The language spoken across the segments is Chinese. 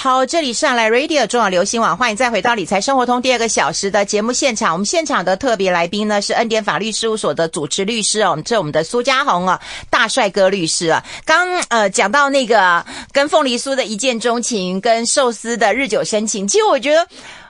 好，这里是来 Radio 中央流行网，欢迎再回到理财生活通第二个小时的节目现场。我们现场的特别来宾呢是恩典法律事务所的主持律师哦，是我们的苏家宏啊，大帅哥律师啊。刚呃讲到那个跟凤梨酥的一见钟情，跟寿司的日久生情，其实我觉得。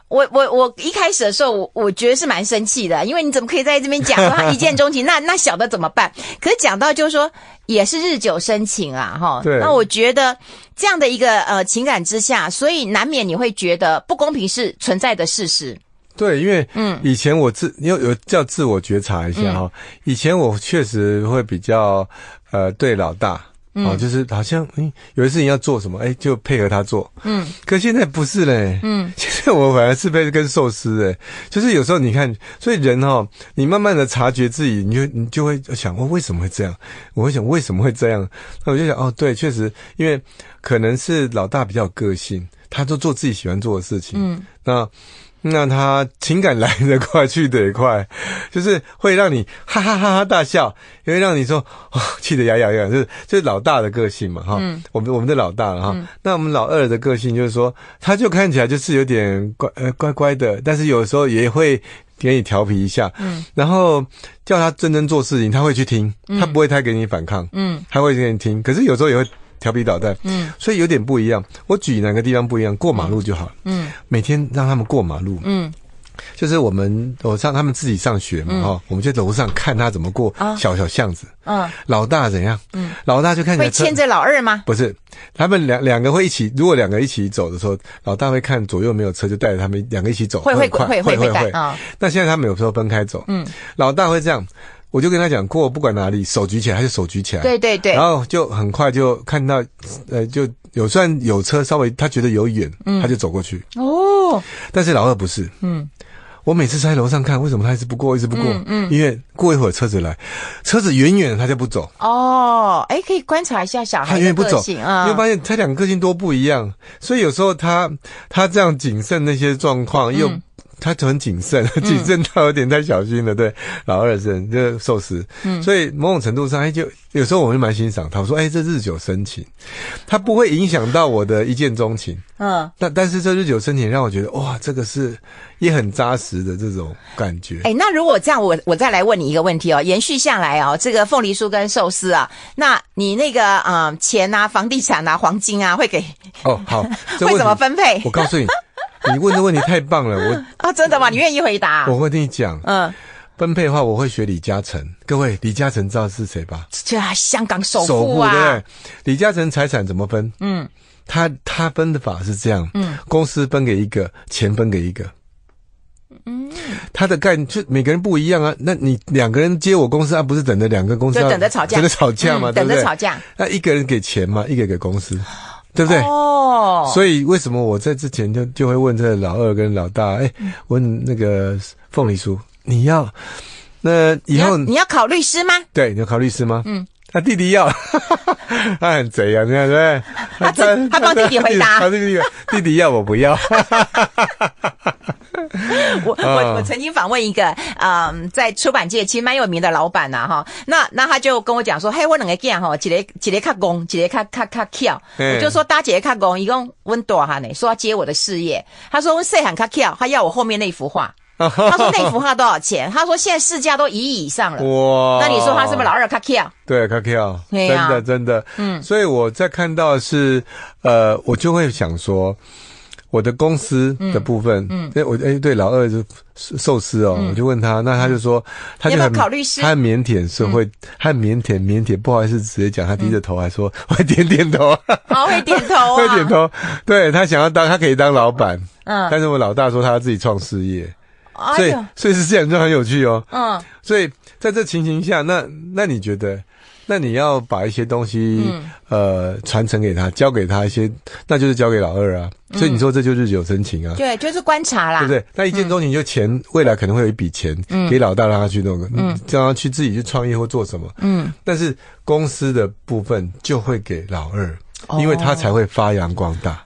我我我一开始的时候，我我觉得是蛮生气的，因为你怎么可以在这边讲说 一见钟情？那那小的怎么办？可是讲到就是说，也是日久生情啊，哈。对。那我觉得这样的一个呃情感之下，所以难免你会觉得不公平是存在的事实。对，因为嗯，以前我自你有有叫自我觉察一下哈，以前我确实会比较呃对老大。哦，就是好像，嗯，有一次你要做什么，哎，就配合他做。嗯。可现在不是嘞。嗯。现在我反而是被跟寿司，哎，就是有时候你看，所以人哈，你慢慢的察觉自己，你就你就会想，哦，为什么会这样？我会想为什么会这样？那我就想，哦，对，确实，因为可能是老大比较个性，他就做自己喜欢做的事情。嗯。那。那他情感来得快去得也快，就是会让你哈哈哈哈大笑，也会让你说哦，气得牙痒痒，就是就是老大的个性嘛哈。嗯。我们我们的老大了哈。嗯。那我们老二的个性就是说，他就看起来就是有点乖呃乖乖的，但是有时候也会给你调皮一下。嗯。然后叫他认真做事情，他会去听，他不会太给你反抗。嗯。他会给你听，可是有时候也会。调皮捣蛋，嗯，所以有点不一样。我举哪个地方不一样？过马路就好，嗯，每天让他们过马路，嗯，就是我们我让他们自己上学嘛，哈，我们在楼上看他怎么过，小小巷子，嗯，老大怎样？嗯，老大就看会牵着老二吗？不是，他们两两个会一起。如果两个一起走的时候，老大会看左右没有车，就带着他们两个一起走，会会会会会啊。那现在他们有时候分开走，嗯，老大会这样。我就跟他讲过，不管哪里，手举起来还是手举起来。对对对。然后就很快就看到，呃，就有算有车，稍微他觉得有远，他就走过去。哦。但是老二不是。嗯。我每次在楼上看，为什么他一直不过，一直不过？嗯。因为过一会儿车子来，车子远远他就不走。哦。哎，可以观察一下小孩他不走啊，你会发现他两个性多不一样。所以有时候他他这样谨慎那些状况又。他就很谨慎，谨慎到有点太小心了。对，老二是这寿司，嗯，所以某种程度上，哎，就有时候我就蛮欣赏他。我说，哎，这日久生情，他不会影响到我的一见钟情。嗯，但但是这日久生情让我觉得，哇，这个是也很扎实的这种感觉。哎，那如果这样，我我再来问你一个问题哦，延续下来哦，这个凤梨酥跟寿司啊，那你那个啊钱啊、房地产啊、黄金啊，会给哦好，会怎么分配？我告诉你。你问的问题太棒了，我 啊，真的吗？你愿意回答？我会跟你讲，嗯，分配的话，我会学李嘉诚。各位，李嘉诚知道是谁吧？这香港首富啊。李嘉诚财产怎么分？嗯，他他分的法是这样，嗯，公司分给一个，钱分给一个，嗯，他的概念每个人不一样啊。那你两个人接我公司，他不是等着两个公司等着吵架，等着吵架嘛？等着吵架。那一个人给钱嘛？一个给公司。对不对？哦，所以为什么我在之前就就会问这老二跟老大？哎，问那个凤梨叔，你要那以后你要考律师吗？对，你要考律师吗？嗯，他弟弟要，他很贼啊，你看对不对？他他帮弟弟回答，他弟弟弟弟要我不要。我我我曾经访问一个，嗯，在出版界其实蛮有名的老板呐，哈，那那他就跟我讲说，嘿，我两个件哈，姐姐姐姐卡工，姐姐卡卡卡跳，我就说大姐卡工，一共问多哈呢？说要接我的事业，他说问谁喊卡跳，他要我后面那一幅画，他说那幅画多少钱？他说现在市价都一亿以上了，哇！那你说他是不是老二卡 k i 对，卡 k i 真的真的，嗯，所以我在看到是，呃，我就会想说。我的公司的部分，嗯，哎，我哎，对，老二是寿司哦，我就问他，那他就说，他就很有考律师？很腼腆，是会很腼腆，腼腆不好意思直接讲，他低着头还说，还点点头，啊，会点头啊，会点头，对他想要当，他可以当老板，嗯，但是我老大说他自己创事业，所以所以是这样，就很有趣哦，嗯，所以在这情形下，那那你觉得？那你要把一些东西呃传承给他，交给他一些，那就是交给老二啊。所以你说这就日久生情啊。对，就是观察啦。对不对？那一见钟情就钱，未来可能会有一笔钱给老大，让他去弄，嗯，叫他去自己去创业或做什么。嗯。但是公司的部分就会给老二，因为他才会发扬光大。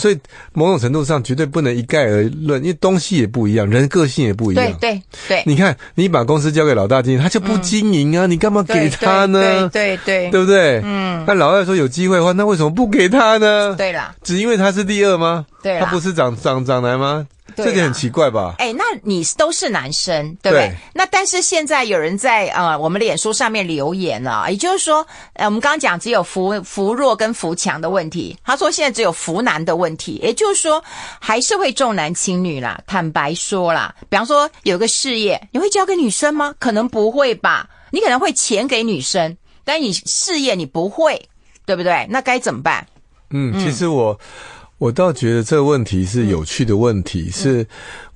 所以某种程度上绝对不能一概而论，因为东西也不一样，人个性也不一样。对对对，你看，你把公司交给老大经营，他就不经营啊，你干嘛给他呢？对对对，对不对？嗯，那老二说有机会的话，那为什么不给他呢？对啦，只因为他是第二吗？对，他不是长长长来吗？这点很奇怪吧？哎，那你都是男生，对不对？那但是现在有人在啊，我们脸书上面留言了，也就是说，呃，我们刚刚讲只有扶扶弱跟扶强的问题，他说现在只有扶男的问题，也就是说还是会重男轻女啦。坦白说啦，比方说有个事业，你会交给女生吗？可能不会吧，你可能会钱给女生，但你事业你不会，对不对？那该怎么办？嗯，其实我。我倒觉得这个问题是有趣的问题，是。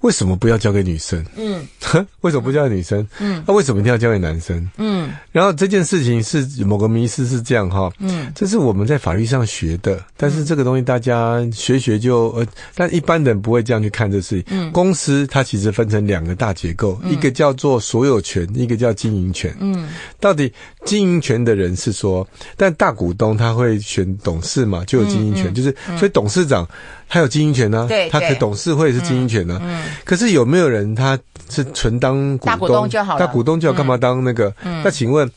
为什么不要交给女生？嗯，为什么不交给女生？嗯，那为什么一定要交给男生？嗯，然后这件事情是某个迷思是这样哈，嗯，这是我们在法律上学的，但是这个东西大家学学就呃，但一般人不会这样去看这事情。嗯，公司它其实分成两个大结构，一个叫做所有权，一个叫经营权。嗯，到底经营权的人是说，但大股东他会选董事嘛，就有经营权，就是所以董事长他有经营权呢，对，他的董事会是经营权呢。可是有没有人他是纯当大股东就好了？大股东就要干嘛当那个？那请问，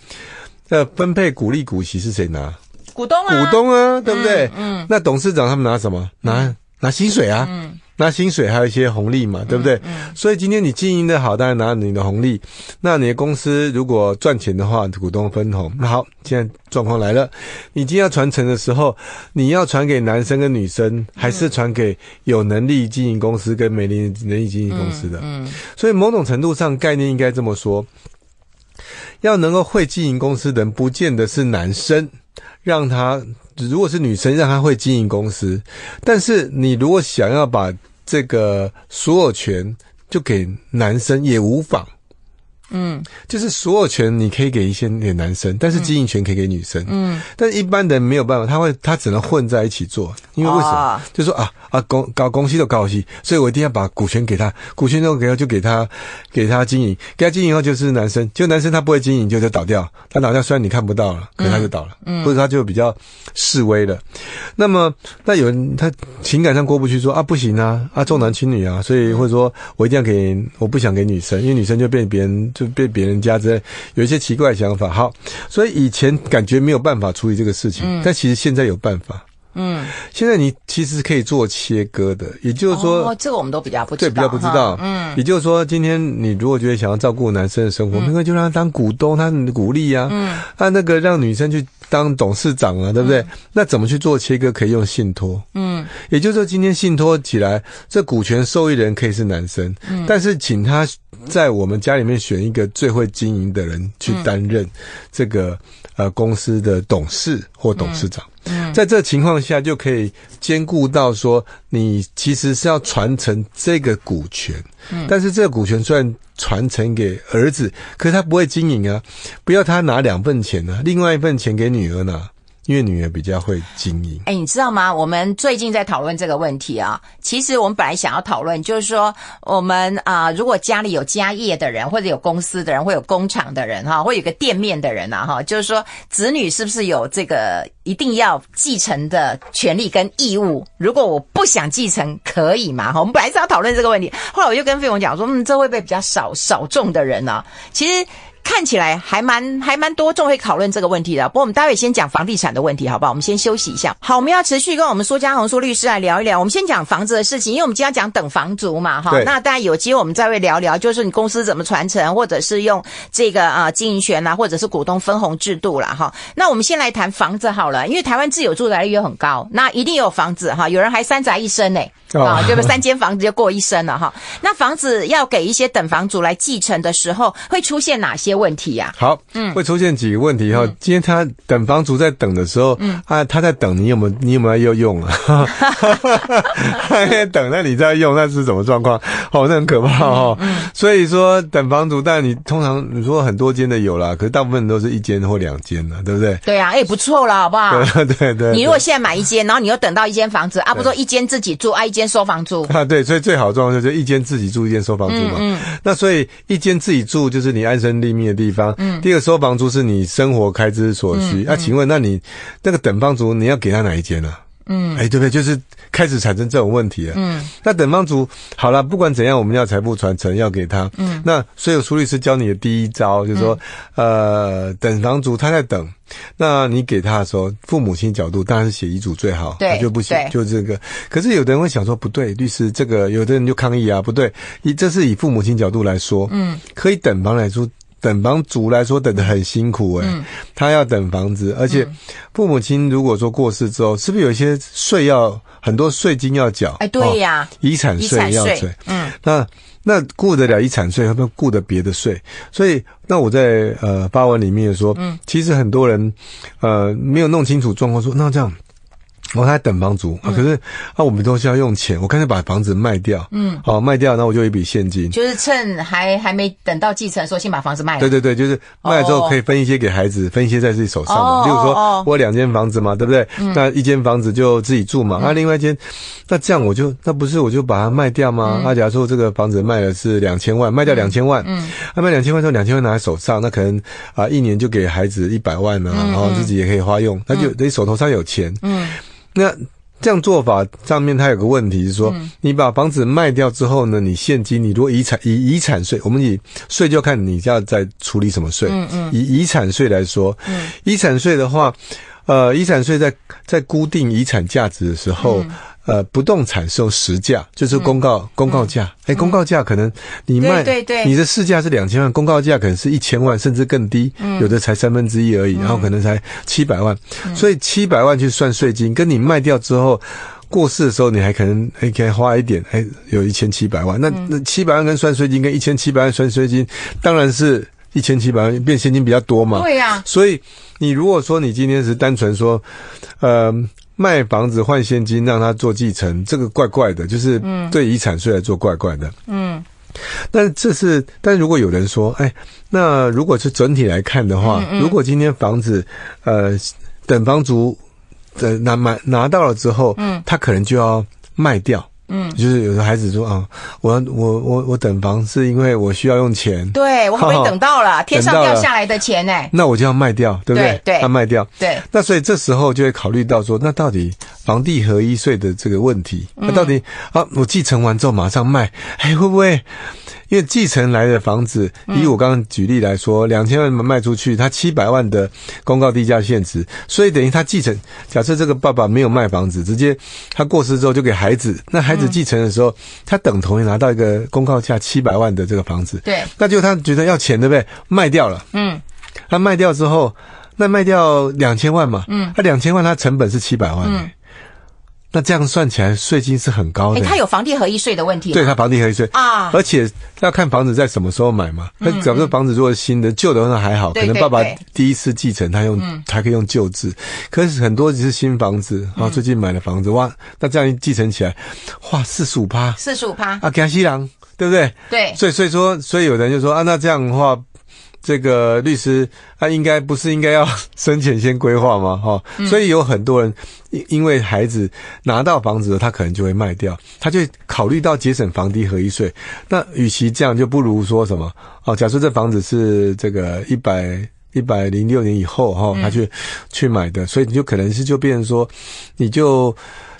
那分配股利股息是谁拿？股东啊，股东啊，对不对？嗯，那董事长他们拿什么？拿拿薪水啊？嗯。拿薪水还有一些红利嘛，对不对？所以今天你经营的好，当然拿你的红利。那你的公司如果赚钱的话，股东分红。好，现在状况来了，你天要传承的时候，你要传给男生跟女生，还是传给有能力经营公司跟没能力经营公司的？嗯。所以某种程度上，概念应该这么说：要能够会经营公司的人，不见得是男生。让他如果是女生，让他会经营公司；但是你如果想要把这个所有权就给男生，也无妨。嗯，就是所有权你可以给一些给男生，但是经营权可以给女生。嗯，但一般人没有办法，他会他只能混在一起做，因为为什么？就说啊啊，搞搞公司都搞不起，所以我一定要把股权给他，股权都给他就给他给他经营，给他经营后就是男生，就男生他不会经营，就就倒掉，他倒掉虽然你看不到了，可他就倒了，嗯，或者他就比较示威了。那么那有人他情感上过不去，说啊不行啊啊重男轻女啊，所以或者说我一定要给，我不想给女生，因为女生就被别人。就被别人家之类有一些奇怪想法，好，所以以前感觉没有办法处理这个事情，但其实现在有办法。嗯，现在你其实可以做切割的，也就是说，这个我们都比较不，知道对，比较不知道。嗯，也就是说，今天你如果觉得想要照顾男生的生活，那个就让他当股东，他鼓励啊，嗯，他那个让女生去当董事长啊，对不对？那怎么去做切割？可以用信托。嗯，也就是说，今天信托起来，这股权受益人可以是男生，但是请他。在我们家里面选一个最会经营的人去担任这个呃公司的董事或董事长，在这情况下就可以兼顾到说，你其实是要传承这个股权，但是这个股权虽然传承给儿子，可是他不会经营啊，不要他拿两份钱呢，另外一份钱给女儿拿。因为女儿比较会经营。哎，你知道吗？我们最近在讨论这个问题啊。其实我们本来想要讨论，就是说，我们啊，如果家里有家业的人，或者有公司的人，会有工厂的人，哈，会有个店面的人呐，哈，就是说，子女是不是有这个一定要继承的权利跟义务？如果我不想继承，可以吗？哈，我们本来是要讨论这个问题，后来我就跟费勇讲说，嗯，这会不会比较少少众的人呢？其实。看起来还蛮还蛮多重会讨论这个问题的，不过我们待会先讲房地产的问题，好不好？我们先休息一下。好，我们要持续跟我们苏家红苏律师来聊一聊。我们先讲房子的事情，因为我们今天要讲等房族嘛，哈。那大家有机会我们再会聊聊，就是你公司怎么传承，或者是用这个啊经营权啊，或者是股东分红制度啦。哈。那我们先来谈房子好了，因为台湾自有住宅率又很高，那一定有房子哈。有人还三宅一生呢，啊，就是三间房子就过一生了哈。那房子要给一些等房族来继承的时候，会出现哪些？问题呀，好，嗯，会出现几个问题哈。今天他等房主在等的时候，嗯啊，他在等你，有没有你有没有要用啊？他在等，那你在用，那是什么状况？哦，那很可怕哈。嗯，所以说等房主，但你通常你说很多间的有啦，可是大部分都是一间或两间呢，对不对？对啊，哎，不错了，好不好？对对。你如果现在买一间，然后你又等到一间房子啊，不说一间自己住啊，一间收房租啊，对，所以最好的状况就是一间自己住，一间收房租嘛。嗯，那所以一间自己住就是你安身立命。的地方，嗯，第二个收房租是你生活开支所需。那请问，那你那个等房族，你要给他哪一间呢？嗯，哎，对不对？就是开始产生这种问题了。嗯，那等房族好了，不管怎样，我们要财富传承，要给他。嗯，那所以苏律师教你的第一招就是说，呃，等房族他在等，那你给他的时候，父母亲角度当然是写遗嘱最好，他就不写，就这个。可是有的人会想说，不对，律师这个，有的人就抗议啊，不对，你这是以父母亲角度来说，嗯，可以等房来租。等房主来说等的很辛苦哎，他要等房子，而且父母亲如果说过世之后，是不是有一些税要很多税金要缴？哎，对呀，遗产税要税，嗯，那那顾得了遗产税，会不会顾得别的税？所以那我在呃发文里面也说，嗯，其实很多人呃没有弄清楚状况，说那这样。我还在等房主啊，可是那我们都需要用钱，我干脆把房子卖掉。嗯，好卖掉，然我就一笔现金。就是趁还还没等到继承，说先把房子卖了。对对对，就是卖了之后可以分一些给孩子，分一些在自己手上嘛。就如说我两间房子嘛，对不对？那一间房子就自己住嘛，那另外一间，那这样我就那不是我就把它卖掉吗？啊，假如说这个房子卖了是两千万，卖掉两千万，嗯，卖两千万之后，两千万拿在手上，那可能啊一年就给孩子一百万呢，然后自己也可以花用，那就等于手头上有钱，嗯。那这样做法上面，它有个问题是说，你把房子卖掉之后呢，你现金，你如果遗产以遗产税，我们以税就看你要在处理什么税。嗯嗯，以遗产税来说，遗产税的话，呃，遗产税在在固定遗产价值的时候。呃，不动产收实价就是公告公告价。哎，公告价可能你卖，对对，你的市价是两千万，公告价可能是一千万，甚至更低，有的才三分之一而已，然后可能才七百万。所以七百万去算税金，跟你卖掉之后过世的时候，你还可能可以花一点，哎，有一千七百万。那那七百万跟算税金，跟一千七百万算税金，当然是一千七百万变现金比较多嘛。对呀。所以你如果说你今天是单纯说，嗯。卖房子换现金，让他做继承，这个怪怪的，就是对遗产税来做怪怪的。嗯，但这是，但如果有人说，哎，那如果是整体来看的话，如果今天房子，呃，等房主，的拿买拿到了之后，嗯，他可能就要卖掉。嗯，就是有的孩子说啊，我我我我等房是因为我需要用钱，对我还没等到了 天上掉下来的钱哎，那我就要卖掉，对不对？对，要卖掉。对，那所以这时候就会考虑到说，那到底房地合一税的这个问题，那到底啊我继承完之后马上卖，哎会不会？因为继承来的房子，以我刚刚举例来说，两千万卖出去，他七百万的公告低价限值，所以等于他继承。假设这个爸爸没有卖房子，直接他过世之后就给孩子，那孩子继承的时候，他等同于拿到一个公告价七百万的这个房子。对，那就他觉得要钱对不对？卖掉了。嗯，他卖掉之后，那卖掉两千万嘛。嗯，他两千万，他成本是七百万。嗯。那这样算起来税金是很高的。他它有房地合一税的问题。对，它房地合一税啊，而且要看房子在什么时候买嘛。那假如说房子如果是新的、旧的，那还好，可能爸爸第一次继承，他用他可以用旧制。可是很多只是新房子啊，最近买的房子哇，那这样一继承起来，哇，四十五趴，四十五趴啊，他西郎，对不对？对。所以，所以说，所以有人就说啊，那这样的话。这个律师他应该不是应该要 生前先规划吗？哈，所以有很多人因因为孩子拿到房子，他可能就会卖掉，他就考虑到节省房地合一税。那与其这样，就不如说什么哦？假设这房子是这个一百一百零六年以后哈，他去去买的，所以你就可能是就变成说，你就。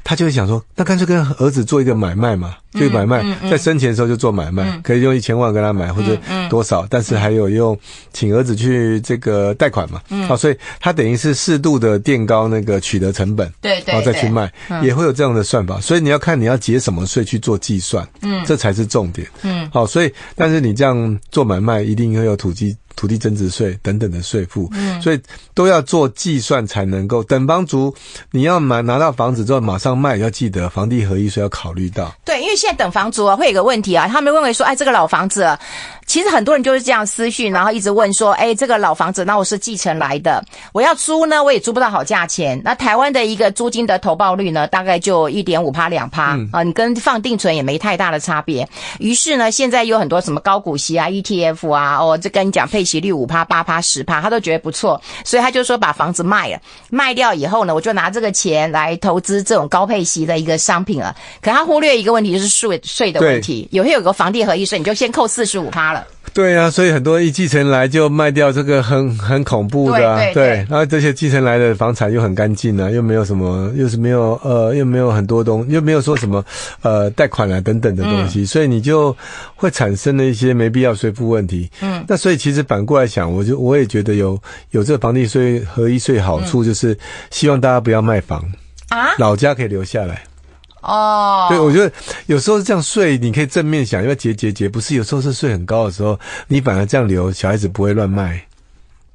他就会想说，那干脆跟儿子做一个买卖嘛，就买卖，在生前的时候就做买卖，可以用一千万跟他买，或者多少，但是还有用请儿子去这个贷款嘛，啊，所以他等于是适度的垫高那个取得成本，对对，然后再去卖，也会有这样的算法，所以你要看你要结什么税去做计算，嗯，这才是重点，嗯，好，所以但是你这样做买卖，一定会有土地。土地增值税等等的税负，嗯，所以都要做计算才能够。等房主你要买拿到房子之后马上卖，要记得房地一税要考虑到。对，因为现在等房主啊，会有个问题啊，他们问为说：“哎，这个老房子。”其实很多人就是这样私讯，然后一直问说：，哎，这个老房子，那我是继承来的，我要租呢，我也租不到好价钱。那台湾的一个租金的投报率呢，大概就一点五趴、两趴啊，你跟放定存也没太大的差别。于是呢，现在有很多什么高股息啊、ETF 啊，哦，就跟你讲配息率五趴、八趴、十趴，他都觉得不错，所以他就说把房子卖了，卖掉以后呢，我就拿这个钱来投资这种高配息的一个商品了。可他忽略一个问题就是税税的问题，有些有个房地合一税，你就先扣四十五趴了。对啊，所以很多一继承来就卖掉，这个很很恐怖的。对，然后这些继承来的房产又很干净呢，又没有什么，又是没有呃，又没有很多东，又没有说什么，呃，贷款啊等等的东西，所以你就会产生了一些没必要税负问题。嗯，那所以其实反过来想，我就我也觉得有有这个房地税和一税好处，就是希望大家不要卖房啊，老家可以留下来。哦，所以我觉得有时候这样睡，你可以正面想，因为结结结，不是有时候是睡很高的时候，你反而这样留，小孩子不会乱卖。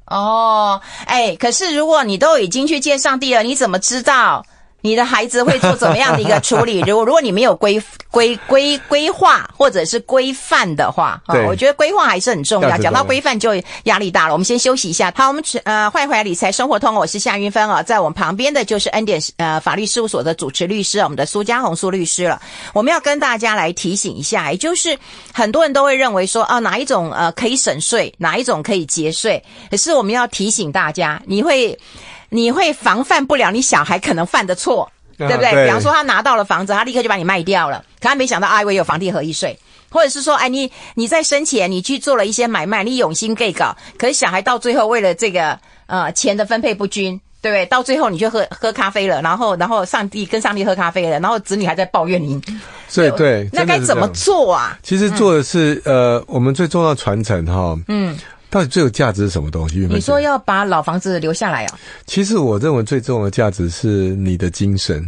哦，哎，可是如果你都已经去见上帝了，你怎么知道？你的孩子会做怎么样的一个处理？如 果如果你没有规规规规划或者是规范的话，我觉得规划还是很重要讲到规范就压力大了。我们先休息一下。好，我们呃坏坏回来《理财生活通》，我是夏云芬啊，在我们旁边的就是恩典呃法律事务所的主持律师，我们的苏家红苏律师了。我们要跟大家来提醒一下，也就是很多人都会认为说啊哪一种呃可以省税，哪一种可以节税，可是我们要提醒大家，你会。你会防范不了你小孩可能犯的错，对不对？比方说他拿到了房子，他立刻就把你卖掉了。可他没想到啊，我有房地合一税，或者是说，哎，你你在生前你去做了一些买卖，你用心给搞。可是小孩到最后为了这个呃钱的分配不均，对不对？到最后你就喝喝咖啡了，然后然后上帝跟上帝喝咖啡了，然后子女还在抱怨您。对对，那该怎么做啊？其实做的是呃，我们最重要的传承哈。嗯。到底最有价值是什么东西？你说要把老房子留下来啊？其实我认为最重要的价值是你的精神，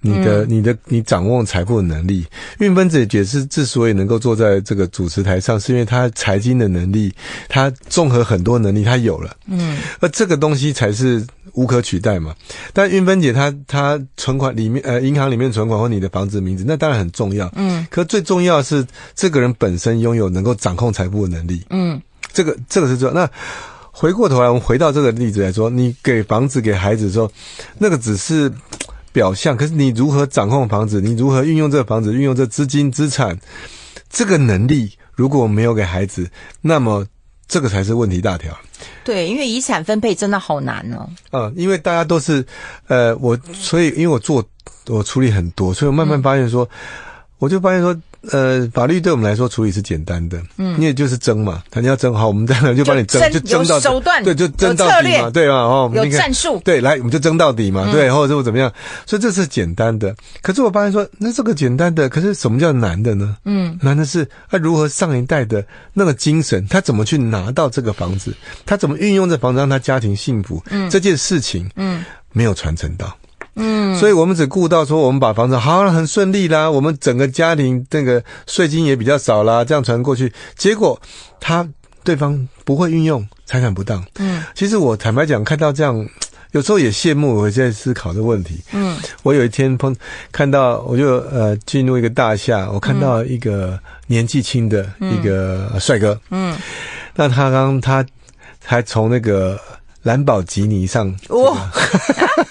你的你的你掌握财富的能力。运分姐也是之所以能够坐在这个主持台上，是因为她财经的能力，她综合很多能力，她有了。嗯，而这个东西才是无可取代嘛。但运芬姐她她存款里面呃银行里面存款或你的房子名字，那当然很重要。嗯，可最重要是这个人本身拥有能够掌控财富的能力。嗯。这个这个是这那回过头来，我们回到这个例子来说，你给房子给孩子的时候，那个只是表象，可是你如何掌控房子，你如何运用这个房子，运用这资金资产，这个能力，如果没有给孩子，那么这个才是问题大条。对，因为遗产分配真的好难哦。嗯，因为大家都是，呃，我所以因为我做我处理很多，所以我慢慢发现说，我就发现说。呃，法律对我们来说处理是简单的，嗯，因为就是争嘛，他要争，好，我们当然就帮你争，就争到对，就争到底嘛，对嘛，哦，你看，战术对，来，我们就争到底嘛，对，或者怎么怎么样，所以这是简单的。可是我发现说，那这个简单的，可是什么叫难的呢？嗯，难的是，那如何上一代的那个精神，他怎么去拿到这个房子，他怎么运用这房子让他家庭幸福，嗯，这件事情，嗯，没有传承到。嗯，所以，我们只顾到说，我们把房子好，很顺利啦，我们整个家庭这个税金也比较少啦，这样传过去，结果他对方不会运用财产不当。嗯，其实我坦白讲，看到这样，有时候也羡慕我在思考的问题。嗯，我有一天碰看到，我就呃进入一个大厦，我看到一个年纪轻的一个帅哥。嗯，那他刚他还从那个兰博基尼上。哇、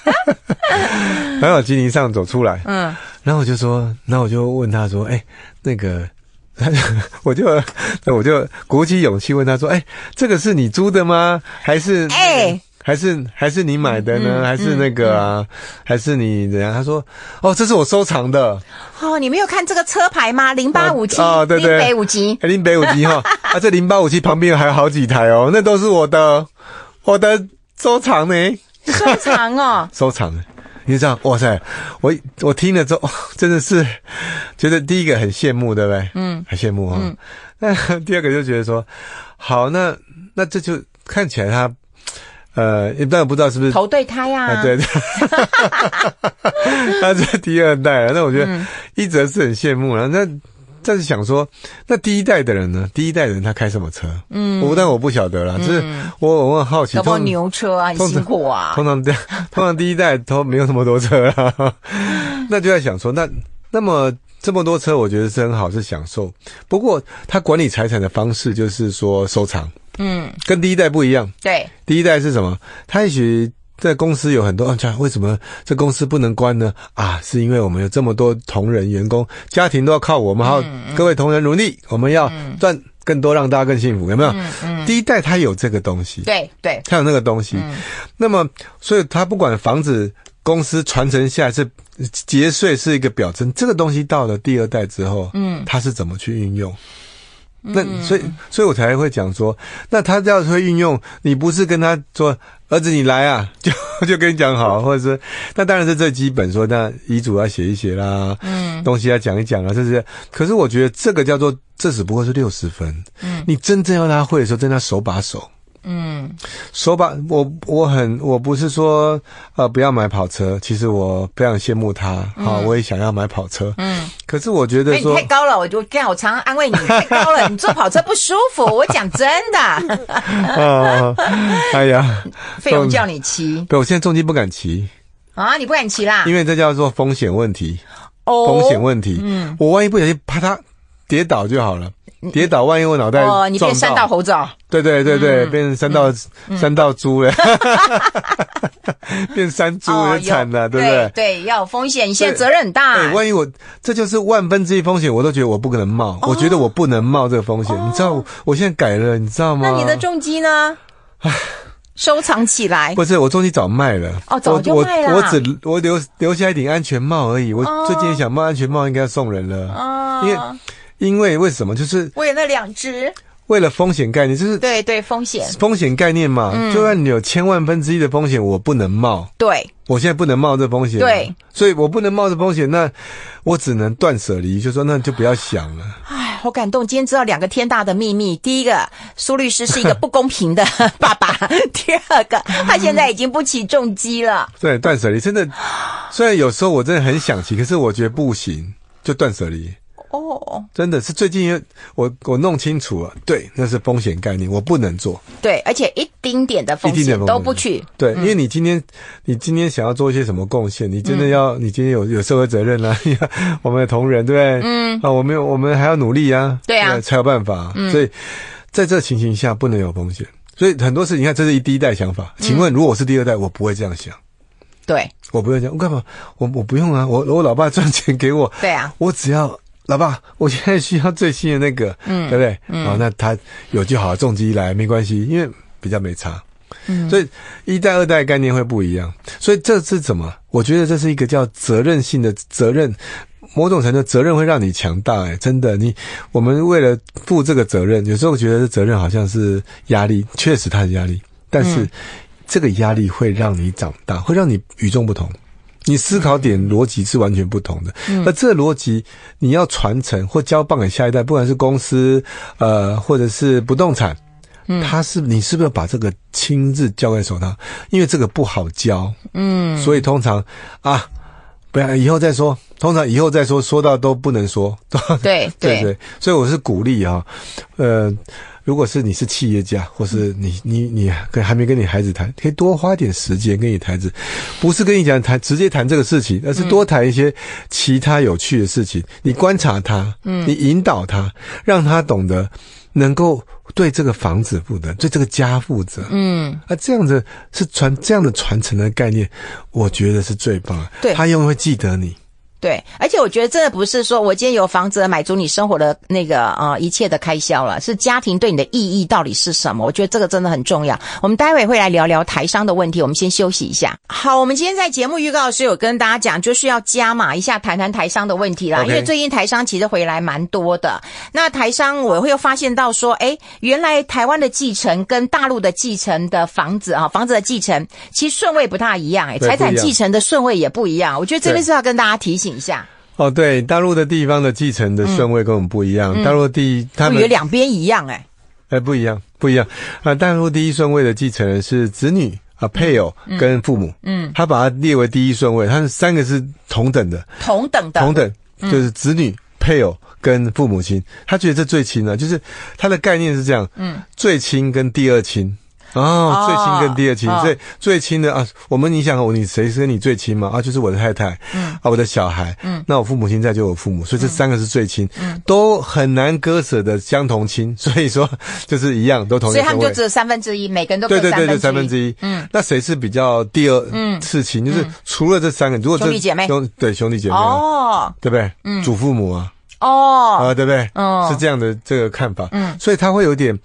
然 好吉林上走出来，嗯，然后我就说，然我就问他说：“哎，那个，我就我就鼓起勇气问他说：，哎，这个是你租的吗？还是哎、还是还是你买的呢？还是那个？还是你？怎样？他说：，哦，这是我收藏的。哦，你没有看这个车牌吗？零八五七，哦，对对，零北五七。零北五七。哈啊，这零八五七旁边还有好几台哦，那都是我的，我的收藏呢，收藏哦，收藏你这样，哇塞，我我听了之后，真的是觉得第一个很羡慕，对不对？嗯，很羡慕啊。嗯，那 第二个就觉得说，好，那那这就看起来他，呃，一般不知道是不是投对胎呀？对，哈 他那这第二代了，那我觉得一则是很羡慕了，那。但是想说，那第一代的人呢？第一代人他开什么车？嗯，我但我不晓得啦，就是我我很好奇，什么牛车啊？很辛苦啊。通常第 通常第一代都没有那么多车，那就在想说，那那么这么多车，我觉得真好，是享受。不过他管理财产的方式就是说收藏，嗯，跟第一代不一样。对，第一代是什么？他也许。在公司有很多安全，为什么这公司不能关呢？啊，是因为我们有这么多同仁员工，家庭都要靠我们，还有各位同仁努力，我们要赚更多，让大家更幸福，有没有？第一代他有这个东西，对对，他有那个东西，那么所以他不管房子、公司传承下来是节税是一个表征，这个东西到了第二代之后，嗯，他是怎么去运用？那所以，所以我才会讲说，那他要会运用，你不是跟他说，儿子你来啊，就就跟你讲好，或者是，那当然是最基本说，那遗嘱要写一写啦，嗯，东西要讲一讲啊，这些。可是我觉得这个叫做，这只不过是六十分，嗯，你真正要他会的时候，在那手把手。嗯，说吧，我我很我不是说呃不要买跑车，其实我非常羡慕他啊，我也想要买跑车。嗯，可是我觉得，因为你太高了，我就看我常常安慰你太高了，你坐跑车不舒服。我讲真的，啊，哎呀，费用叫你骑，对，我现在重机不敢骑啊，你不敢骑啦，因为这叫做风险问题，哦、风险问题，嗯，我万一不小心啪嗒跌倒就好了。跌倒，万一我脑袋哦，你变三道猴子哦，对对对对，变三道 三道猪了，变三猪也惨了，对不对？对，要有风险，你现在责任很大。万一我这就是万分之一风险，我都觉得我不可能冒，我觉得我不能冒这个风险。你知道，我现在改了，你知道吗？那你的重机呢？收藏起来。不是，我重机早卖了。哦，早就卖了。我只我留留下一顶安全帽而已。我最近想冒安全帽，应该要送人了。哦、因为。因为为什么？就是为了两只，为了风险概念，就是对对风险风险概念嘛。就算你有千万分之一的风险，我不能冒。对，我现在不能冒这风险。对，所以我不能冒这风险。那我只能断舍离，就说那就不要想了。哎，好感动！今天知道两个天大的秘密：第一个，苏律师是一个不公平的 爸爸；第二个，他现在已经不起重击了。对，断舍离真的，虽然有时候我真的很想起，可是我觉得不行，就断舍离。哦，真的是最近我我弄清楚了，对，那是风险概念，我不能做。对，而且一丁点的风险都不取。对，因为你今天你今天想要做一些什么贡献，你真的要你今天有有社会责任啦，我们的同仁，对不对？嗯，啊，我们我们还要努力啊，对啊，才有办法。所以在这情形下，不能有风险。所以很多事情，你看，这是一第一代想法。请问，如果我是第二代，我不会这样想。对，我不会这样，我干嘛？我我不用啊，我我老爸赚钱给我。对啊，我只要。老爸，我现在需要最新的那个，嗯，对不对？嗯，啊，那他有就好，重击来没关系，因为比较没差。嗯，所以一代二代概念会不一样，所以这是怎么？我觉得这是一个叫责任性的责任，某种程度责任会让你强大。哎，真的，你我们为了负这个责任，有时候觉得这责任好像是压力，确实它是压力，但是这个压力会让你长大会让你与众不同。你思考点逻辑是完全不同的，那这逻辑你要传承或交棒给下一代，不管是公司，呃，或者是不动产，他是你是不是把这个亲自交给手上？因为这个不好教，嗯，所以通常啊。不要以后再说，通常以后再说，说到都不能说。对 对对，所以我是鼓励啊，呃，如果是你是企业家，或是你你你跟还没跟你孩子谈，可以多花点时间跟你孩子，不是跟你讲谈直接谈这个事情，而是多谈一些其他有趣的事情。你观察他，嗯，你引导他，让他懂得能够。对这个房子负责，对这个家负责。嗯，那这样子是传这样的传承的概念，我觉得是最棒。对他又会记得你。对，而且我觉得真的不是说我今天有房子满足你生活的那个啊一切的开销了，是家庭对你的意义到底是什么？我觉得这个真的很重要。我们待会会来聊聊台商的问题，我们先休息一下。好，我们今天在节目预告的时候有跟大家讲，就是要加码一下谈谈台商的问题啦，因为最近台商其实回来蛮多的。那台商我会发现到说，哎，原来台湾的继承跟大陆的继承的房子啊，房子的继承其实顺位不大一样，哎，财产继承的顺位也不一样。我觉得真的是要跟大家提醒。一下哦，对，大陆的地方的继承的顺位跟我们不一样。大陆第他们有两边一样哎，哎不一样，不一样啊！大陆第一顺位的继承人是子女啊，配偶跟父母，嗯，他把它列为第一顺位，他是三个是同等的，同等的，同等就是子女、配偶跟父母亲，他觉得这最亲了，就是他的概念是这样，嗯，最亲跟第二亲。哦，最亲跟第二亲，最最亲的啊，我们你想我你谁是你最亲嘛？啊，就是我的太太，嗯，啊，我的小孩，嗯，那我父母亲在就有父母，所以这三个是最亲，都很难割舍的相同亲，所以说就是一样都同样。所以他们就只有三分之一，每个人都对对对对三分之一。嗯，那谁是比较第二次亲？就是除了这三个，如果兄弟姐妹，对兄弟姐妹哦，对不对？嗯，祖父母啊，哦，啊，对不对？哦，是这样的这个看法。嗯，所以他会有点。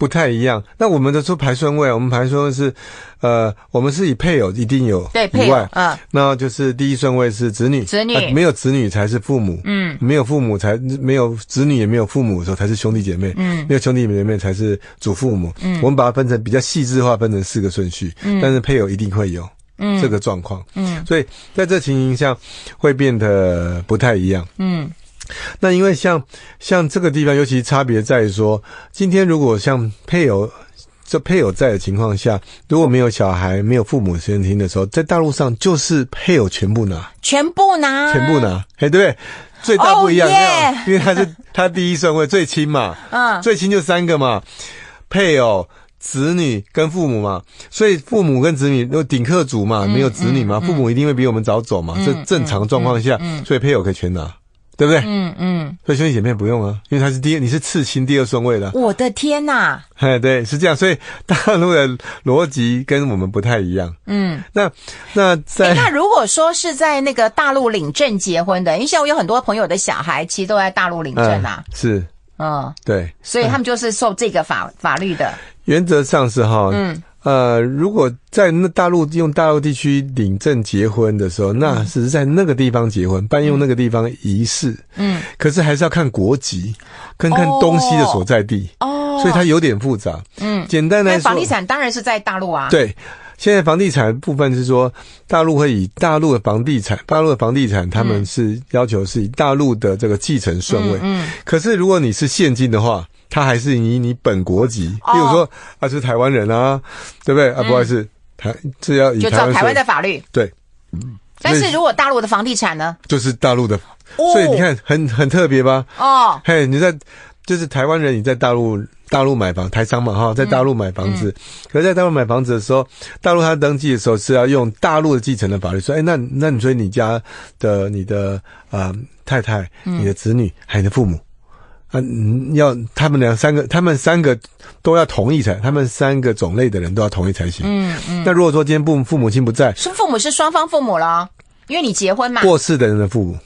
不太一样。那我们的说排顺位，我们排顺位是，呃，我们是以配偶一定有，对，以外，嗯，那就是第一顺位是子女，子女，没有子女才是父母，嗯，没有父母才没有子女也没有父母的时候才是兄弟姐妹，嗯，没有兄弟姐妹才是祖父母，嗯，我们把它分成比较细致，化，分成四个顺序，嗯，但是配偶一定会有，嗯，这个状况，嗯，所以在这情形下会变得不太一样，嗯。那因为像像这个地方，尤其差别在于说，今天如果像配偶这配偶在的情况下，如果没有小孩、没有父母先听的时候，在大陆上就是配偶全部拿，全部拿，全部拿，嘿，对，不对？最大不一样，因为他是他第一顺位最亲嘛，嗯，最亲就三个嘛，配偶、子女跟父母嘛，所以父母跟子女都顶客组嘛，没有子女嘛，父母一定会比我们早走嘛，这正常状况下，所以配偶可以全拿。对不对？嗯嗯，所以兄弟姐妹不用啊，因为他是第，你是刺青第二顺位的。我的天哪！哎，对，是这样。所以大陆的逻辑跟我们不太一样。嗯，那那在那如果说是在那个大陆领证结婚的，因为像我有很多朋友的小孩，其实都在大陆领证啊。是，嗯，对，所以他们就是受这个法法律的。原则上是哈，嗯。呃，如果在那大陆用大陆地区领证结婚的时候，那只是在那个地方结婚，办用那个地方仪式。嗯，可是还是要看国籍，跟看东西的所在地。哦，所以它有点复杂。嗯，简单来说，房地产当然是在大陆啊。对，现在房地产部分是说，大陆会以大陆的房地产，大陆的房地产他们是要求是以大陆的这个继承顺位。嗯，可是如果你是现金的话。他还是以你本国籍，比如说他是台湾人啊，对不对？啊，不意思，台，这要依照台湾的法律。对，但是如果大陆的房地产呢？就是大陆的，所以你看很很特别吧？哦，嘿，你在就是台湾人，你在大陆大陆买房，台商嘛哈，在大陆买房子，可在大陆买房子的时候，大陆他登记的时候是要用大陆的继承的法律。说，哎，那那你说你家的你的啊太太，你的子女，还有你的父母？啊，要他们两三个，他们三个都要同意才，他们三个种类的人都要同意才行。嗯嗯。那如果说今天不父母亲不在，是父母是双方父母了，因为你结婚嘛。过世的人的父母。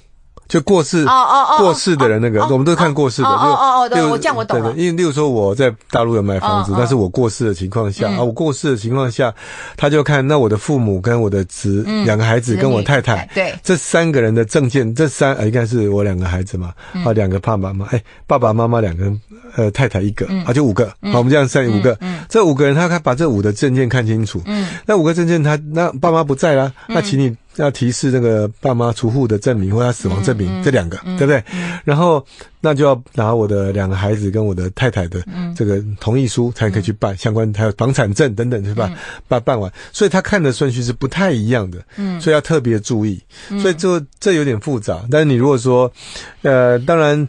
就过世哦哦哦，过世的人那个，我们都看过世的。哦哦哦，我这样我懂了。因为例如说我在大陆有买房子，但是我过世的情况下啊，我过世的情况下，他就看那我的父母跟我的子两个孩子跟我太太，对，这三个人的证件，这三应该是我两个孩子嘛，啊，两个爸爸妈妈，哎，爸爸妈妈两个呃，太太一个，嗯，而五个，好，我们这样算五个，嗯，这五个人他看把这五的证件看清楚，嗯，那五个证件他那爸妈不在了，那请你要提示那个爸妈出户的证明或他死亡证明这两个，对不对？然后那就要拿我的两个孩子跟我的太太的这个同意书才可以去办相关，还有房产证等等，对吧？把办完，所以他看的顺序是不太一样的，所以要特别注意，所以这这有点复杂，但是你如果说，呃，当然。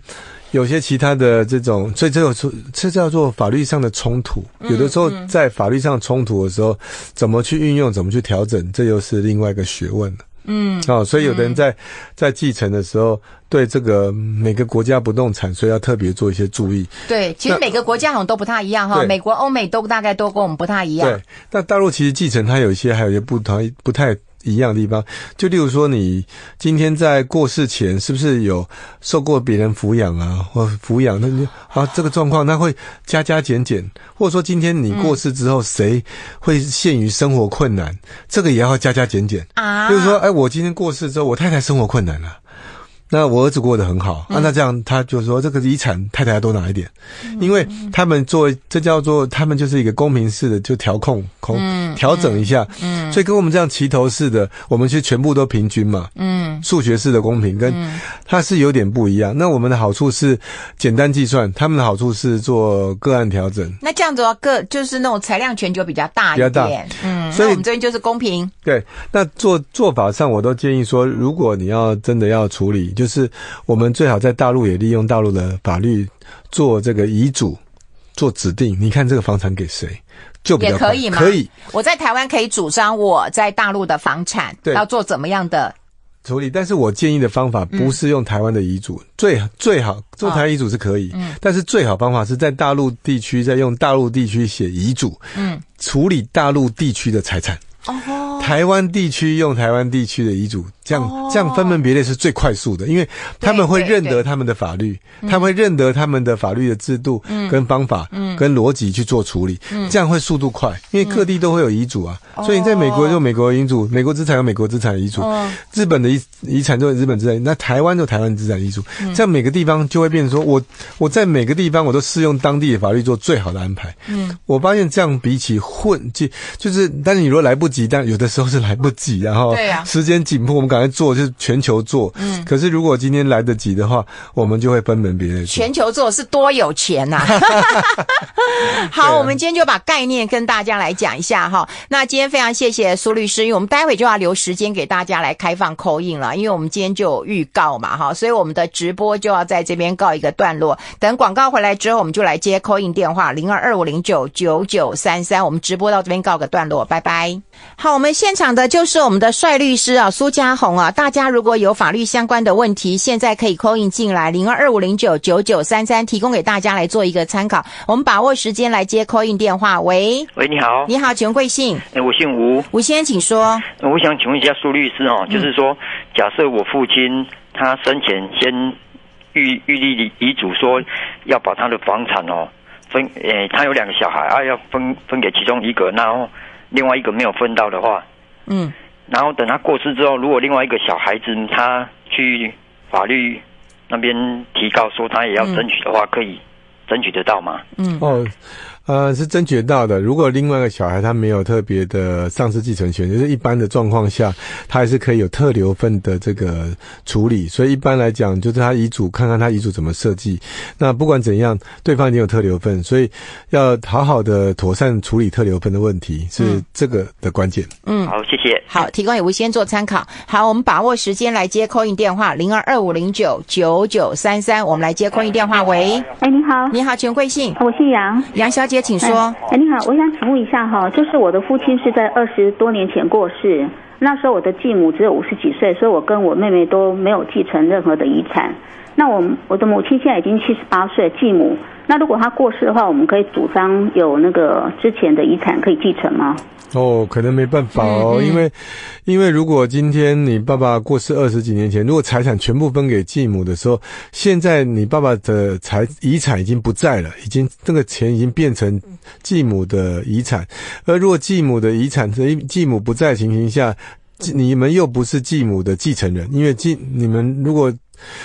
有些其他的这种，所以这种冲，这叫做法律上的冲突。有的时候在法律上冲突的时候，怎么去运用，怎么去调整，这又是另外一个学问嗯，哦，所以有的人在在继承的时候，对这个每个国家不动产所以要特别做一些注意。对，其实每个国家好像都不太一样哈，美国、欧美都大概都跟我们不太一样。对，那大陆其实继承它有一些，还有一些不同，不太。一样的地方，就例如说，你今天在过世前是不是有受过别人抚养啊，或抚养？那你就啊，这个状况，那会加加减减，或者说今天你过世之后，谁会陷于生活困难？这个也要加加减减啊。就是说，哎，我今天过世之后，我太太生活困难了。那我儿子过得很好，那这样他就说这个遗产太太要多拿一点，因为他们做这叫做他们就是一个公平式的就调控、调调整一下，所以跟我们这样齐头式的，我们其实全部都平均嘛，数学式的公平，跟它是有点不一样。那我们的好处是简单计算，他们的好处是做个案调整。那这样子的话，个就是那种裁量权就比较大一点。所以我们这边就是公平。对，那做做法上，我都建议说，如果你要真的要处理，就是我们最好在大陆也利用大陆的法律做这个遗嘱，做指定。你看这个房产给谁，就也可以吗？可以。我在台湾可以主张我在大陆的房产，对，要做怎么样的？处理，但是我建议的方法不是用台湾的遗嘱，最最好做台遗嘱是可以，但是最好方法是在大陆地区再用大陆地区写遗嘱，嗯，处理大陆地区的财产，哦，台湾地区用台湾地区的遗嘱。这样这样分门别类是最快速的，因为他们会认得他们的法律，他们会认得他们的法律的制度跟方法，跟逻辑去做处理，这样会速度快，因为各地都会有遗嘱啊，所以你在美国就美国遗嘱，美国资产有美国资产遗嘱，日本的遗遗产就日本资产，那台湾就台湾资产遗嘱，这样每个地方就会变成说我我在每个地方我都适用当地的法律做最好的安排，嗯，我发现这样比起混就就是，但是你如果来不及，但有的时候是来不及，然后时间紧迫，我们。来做就是全球做，可是如果今天来得及的话，我们就会分门别类全球做是多有钱呐！好，我们今天就把概念跟大家来讲一下哈。那今天非常谢谢苏律师，因为我们待会就要留时间给大家来开放口印了，因为我们今天就预告嘛哈，所以我们的直播就要在这边告一个段落。等广告回来之后，我们就来接口印电话零二二五零九九九三三。我们直播到这边告个段落，拜拜。好，我们现场的就是我们的帅律师啊，苏家啊。大家如果有法律相关的问题，现在可以 call in 进来零二二五零九九九三三，提供给大家来做一个参考。我们把握时间来接 call in 电话。喂，喂，你好，你好，请问贵姓？哎，我姓吴，吴先生，请说。我想请问一下苏律师哦，就是说，假设我父亲他生前先预预立遗嘱，说要把他的房产哦分，哎，他有两个小孩，啊，要分分给其中一个，然后另外一个没有分到的话，嗯。然后等他过世之后，如果另外一个小孩子他去法律那边提告说他也要争取的话，可以争取得到吗？嗯。哦。呃，是争取到的。如果另外一个小孩他没有特别的丧失继承权，就是一般的状况下，他还是可以有特留份的这个处理。所以一般来讲，就是他遗嘱，看看他遗嘱怎么设计。那不管怎样，对方已经有特留份，所以要好好的妥善处理特留份的问题，是这个的关键。嗯，好，谢谢。好，提供也无先做参考。好，我们把握时间来接空运电话，零二二五零九九九三三。我们来接空运电话，喂？哎，你好。你好，请贵姓？我姓杨，杨小姐。也请说。哎，你好，我想请问一下哈，就是我的父亲是在二十多年前过世，那时候我的继母只有五十几岁，所以我跟我妹妹都没有继承任何的遗产。那我我的母亲现在已经七十八岁，继母。那如果她过世的话，我们可以主张有那个之前的遗产可以继承吗？哦，可能没办法哦，因为因为如果今天你爸爸过世二十几年前，如果财产全部分给继母的时候，现在你爸爸的财遗产已经不在了，已经这个钱已经变成继母的遗产。而如果继母的遗产是继母不在情形下，你们又不是继母的继承人，因为继你们如果。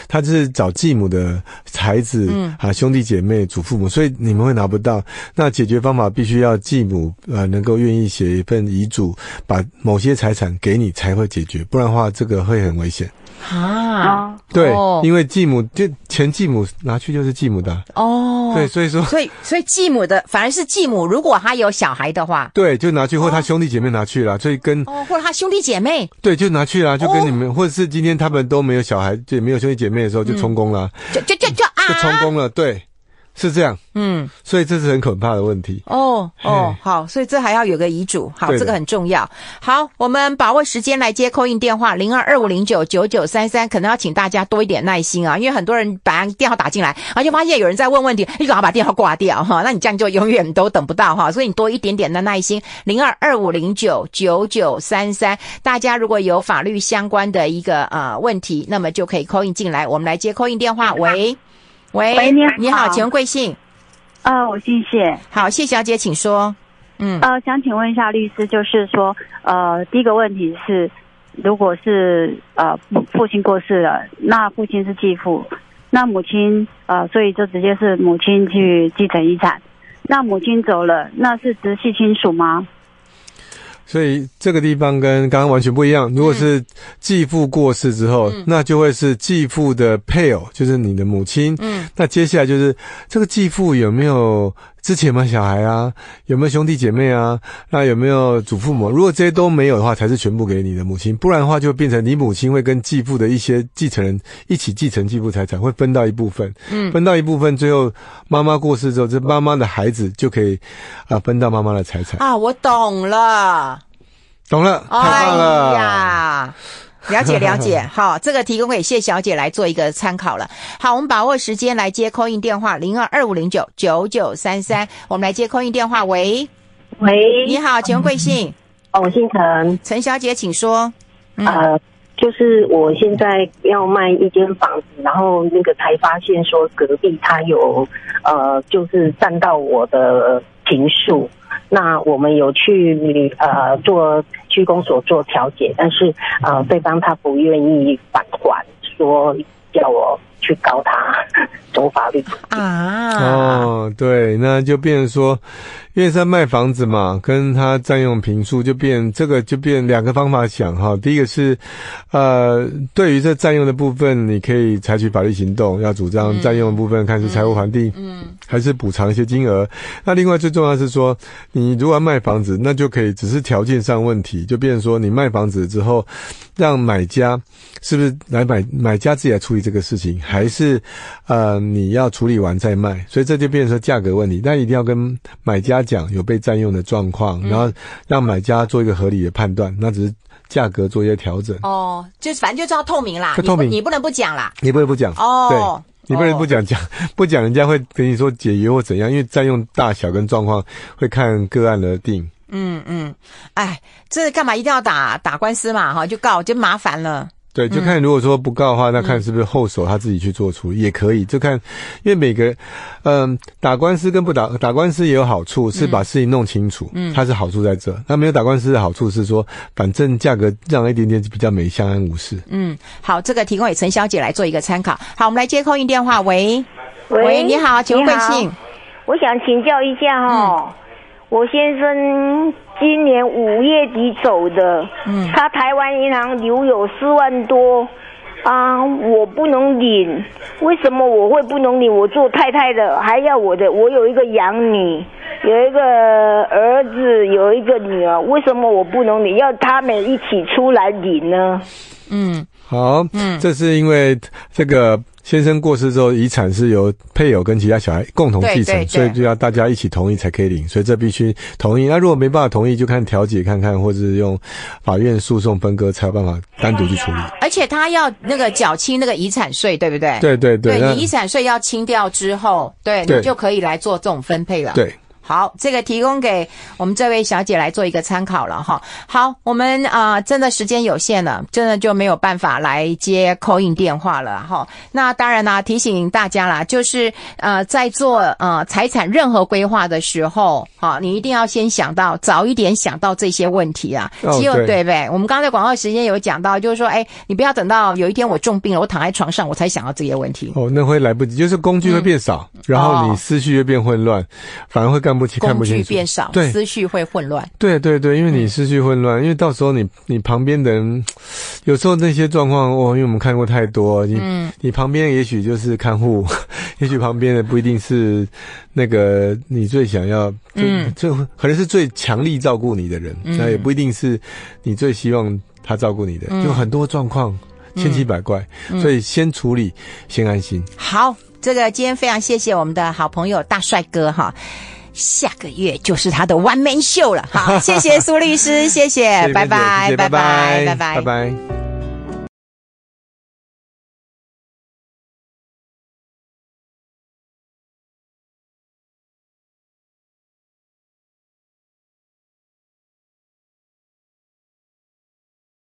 他就是找继母的孩子啊，兄弟姐妹、祖父母，所以你们会拿不到。那解决方法必须要继母呃能够愿意写一份遗嘱，把某些财产给你才会解决，不然的话这个会很危险。啊，对，因为继母就前继母拿去就是继母的哦，对，所以说，所以所以继母的反而是继母，如果他有小孩的话，对，就拿去，或她他兄弟姐妹拿去了，所以跟哦，或者他兄弟姐妹，对，就拿去了，就跟你们，或者是今天他们都没有小孩，就没有兄弟姐妹的时候，就充公了，就就就就啊，就充公了，对。是这样，嗯，所以这是很可怕的问题哦哦，好，所以这还要有个遗嘱，好，这个很重要。好，我们把握时间来接扣印电话，零二二五零九九九三三，可能要请大家多一点耐心啊，因为很多人把电话打进来，然后就发现有人在问问题，你赶快把电话挂掉哈，那你这样就永远都等不到哈，所以你多一点点的耐心，零二二五零九九九三三，大家如果有法律相关的一个呃问题，那么就可以扣印进来，我们来接扣印电话，喂。喂，你好，你好，请问贵姓？啊，我姓谢，好，谢小姐，请说。嗯，呃，想请问一下律师，就是说，呃，第一个问题是，如果是呃父亲过世了，那父亲是继父，那母亲呃，所以就直接是母亲去继承遗产。那母亲走了，那是直系亲属吗？所以这个地方跟刚刚完全不一样。如果是继父过世之后，那就会是继父的配偶，就是你的母亲。那接下来就是这个继父有没有？之前有小孩啊，有没有兄弟姐妹啊？那有没有祖父母？如果这些都没有的话，才是全部给你的母亲；不然的话，就变成你母亲会跟继父的一些继承人一起继承继父财产，会分到一部分。嗯，分到一部分，最后妈妈过世之后，这妈妈的孩子就可以，啊，分到妈妈的财产啊。我懂了，懂了，太棒了。了解了解，好，这个提供给谢小姐来做一个参考了。好，我们把握时间来接空印电话，零二二五零九九九三三。我们来接空印电话，喂喂，你好，请问贵姓？哦，我姓陈，陈小姐，请说。呃，就是我现在要卖一间房子，然后那个才发现说隔壁他有，呃，就是占到我的平数。那我们有去呃做区公所做调解，但是呃对方他不愿意返还，说叫我。去告他走 法律啊！哦，对，那就变成说，因为是卖房子嘛，跟他占用平数，就变这个就变两个方法想哈。第一个是呃，对于这占用的部分，你可以采取法律行动，要主张占用的部分，看是财务还定，嗯，还是补偿一些金额。那另外最重要是说，你如果要卖房子，那就可以只是条件上问题，就变说你卖房子之后，让买家是不是来买，买家自己来处理这个事情还。还是，呃，你要处理完再卖，所以这就变成价格问题。但一定要跟买家讲有被占用的状况，然后让买家做一个合理的判断。那只是价格做一些调整。哦，就反正就是要透明啦，你不能不讲啦，你不能不讲哦，对，你不能不讲，讲 不讲人家会跟你说解约或怎样，因为占用大小跟状况会看个案而定。嗯嗯，哎，这干嘛一定要打打官司嘛？哈，就告就麻烦了。对，就看如果说不告的话，那看是不是后手他自己去做出、也可以。就看，因为每个，嗯，打官司跟不打打官司也有好处，是把事情弄清楚，嗯，它是好处在这。那没有打官司的好处是说，反正价格了一点点比较美，相安无事。嗯，好，这个提供给陈小姐来做一个参考。好，我们来接空运电话，喂，喂，你好，问贵姓？我想请教一下哦。我先生今年五月底走的，他台湾银行留有四万多，啊，我不能领。为什么我会不能领？我做太太的还要我的，我有一个养女，有一个儿子，有一个女儿。为什么我不能领？要他们一起出来领呢？嗯。好，嗯，这是因为这个先生过世之后，遗产是由配偶跟其他小孩共同继承，所以就要大家一起同意才可以领，所以这必须同意。那如果没办法同意，就看调解看看，或者用法院诉讼分割才有办法单独去处理。而且他要那个缴清那个遗产税，对不对？对对对，你遗产税要清掉之后，对你就可以来做这种分配了。对。好，这个提供给我们这位小姐来做一个参考了哈。好，我们啊，真的时间有限了，真的就没有办法来接扣音电话了哈。那当然啦，提醒大家啦，就是呃，在做呃财产任何规划的时候，好，你一定要先想到，早一点想到这些问题啊。只有对呗，对？我们刚才广告时间有讲到，就是说，哎，你不要等到有一天我重病了，我躺在床上，我才想到这些问题。哦，那会来不及，就是工具会变少，然后你思绪越变混乱，反而会更。工具变少，对，思绪会混乱。对对对，因为你思绪混乱，因为到时候你你旁边的人，有时候那些状况，哦，因为我们看过太多。你你旁边也许就是看护，也许旁边的不一定是那个你最想要，最最可能是最强力照顾你的人，那也不一定是你最希望他照顾你的。就很多状况千奇百怪，所以先处理，先安心。好，这个今天非常谢谢我们的好朋友大帅哥哈。下个月就是他的完美秀了。好，谢谢苏律师，谢谢，拜拜，拜拜，拜拜，拜拜。